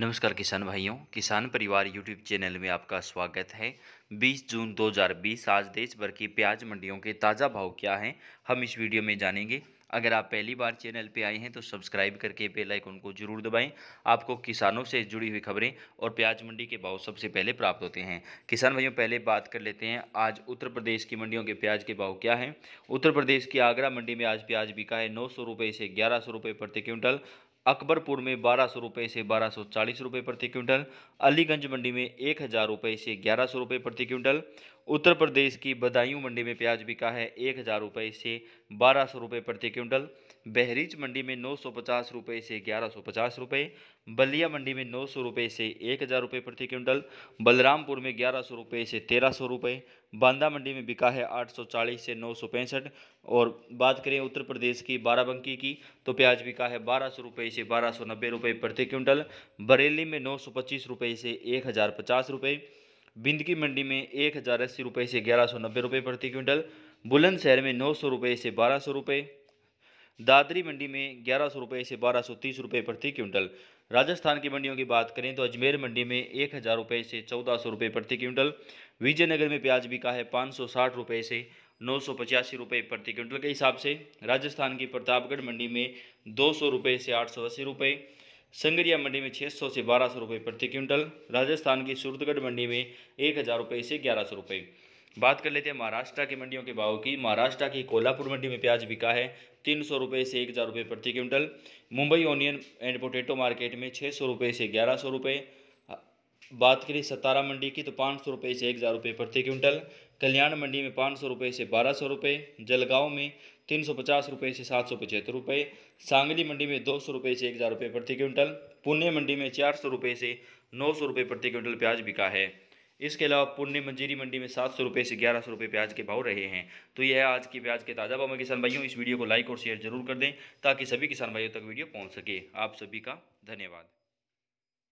नमस्कार किसान भाइयों किसान परिवार यूट्यूब चैनल में आपका स्वागत है 20 जून 2020 आज देश भर की प्याज मंडियों के ताज़ा भाव क्या हैं हम इस वीडियो में जानेंगे अगर आप पहली बार चैनल पर आए हैं तो सब्सक्राइब करके बेल आइकन को जरूर दबाएं आपको किसानों से जुड़ी हुई खबरें और प्याज मंडी के भाव सबसे पहले प्राप्त होते हैं किसान भाइयों पहले बात कर लेते हैं आज उत्तर प्रदेश की मंडियों के प्याज के भाव क्या हैं उत्तर प्रदेश की आगरा मंडी में आज प्याज बिका है नौ सौ रुपये से ग्यारह सौ रुपये प्रति क्विंटल अकबरपुर में बारह सौ रुपये से बारह सौ चालीस रुपये प्रति क्विंटल अलीगंज मंडी में एक हज़ार रुपये से ग्यारह सौ रुपये प्रति क्विंटल उत्तर प्रदेश की बदायूं मंडी में प्याज बिका है एक हज़ार रुपये से बारह सौ रुपये प्रति क्विंटल बहरीच मंडी में नौ सौ पचास रुपये से ग्यारह सौ पचास रुपये बलिया मंडी में नौ सौ रुपये से एक हज़ार रुपये प्रति क्विंटल बलरामपुर में ग्यारह सौ रुपये से तेरह सौ रुपये बांदा मंडी में बिका है आठ सौ चालीस से नौ सौ पैंसठ और बात करें उत्तर प्रदेश की बाराबंकी की तो प्याज बिका है बारह सौ रुपये से बारह सौ नब्बे रुपये प्रति क्विंटल बरेली में नौ सौ पच्चीस रुपये से एक हज़ार पचास रुपये बिंद की मंडी में एक हज़ार अस्सी रुपये से ग्यारह सौ नब्बे रुपये प्रति क्विंटल बुलंदशहर में नौ सौ रुपये से बारह सौ रुपये दादरी मंडी में ग्यारह सौ रुपये से बारह सौ तीस रुपये प्रति क्विंटल राजस्थान की मंडियों की बात करें तो अजमेर मंडी में एक हज़ार रुपये से चौदह सौ रुपये प्रति क्विंटल विजयनगर में प्याज बिका है पाँच सौ साठ रुपये से नौ सौ पचासी रुपये प्रति क्विंटल के हिसाब से राजस्थान की प्रतापगढ़ मंडी में दो सौ रुपये से आठ सौ अस्सी रुपये संगरिया मंडी में 600 से बारह सौ रुपये प्रति क्विंटल राजस्थान की सूरतगढ़ मंडी में एक हज़ार रुपये से ग्यारह सौ रुपये बात कर लेते हैं महाराष्ट्र की मंडियों के भाव की महाराष्ट्र की कोल्हापुर मंडी में प्याज बिका है तीन सौ रुपये से एक हज़ार रुपये प्रति quintal Mumbai onion and potato market में छः सौ रुपये से ग्यारह सौ रुपये बात करें सतारा मंडी की तो पाँच सौ रुपये से एक हज़ार रुपये प्रति क्विंटल कल्याण मंडी में पाँच सौ रुपये से बारह सौ रुपये जलगांव में तीन सौ पचास रुपये से सात सौ पचहत्तर रुपये सांगली मंडी में दो सौ रुपये से एक हज़ार रुपये प्रति क्विंटल पुणे मंडी में चार सौ रुपये से नौ सौ रुपये प्रति क्विंटल प्याज बिका है इसके अलावा पुण्य मंजीरी मंडी में सात सौ रुपये से ग्यारह सौ रुपये प्याज के भाव रहे हैं तो यह है आज की प्याज के ताज़ा भाव में किसान भाइयों इस वीडियो को लाइक और शेयर जरूर कर दें ताकि सभी किसान भाइयों तक वीडियो पहुँच सके आप सभी का धन्यवाद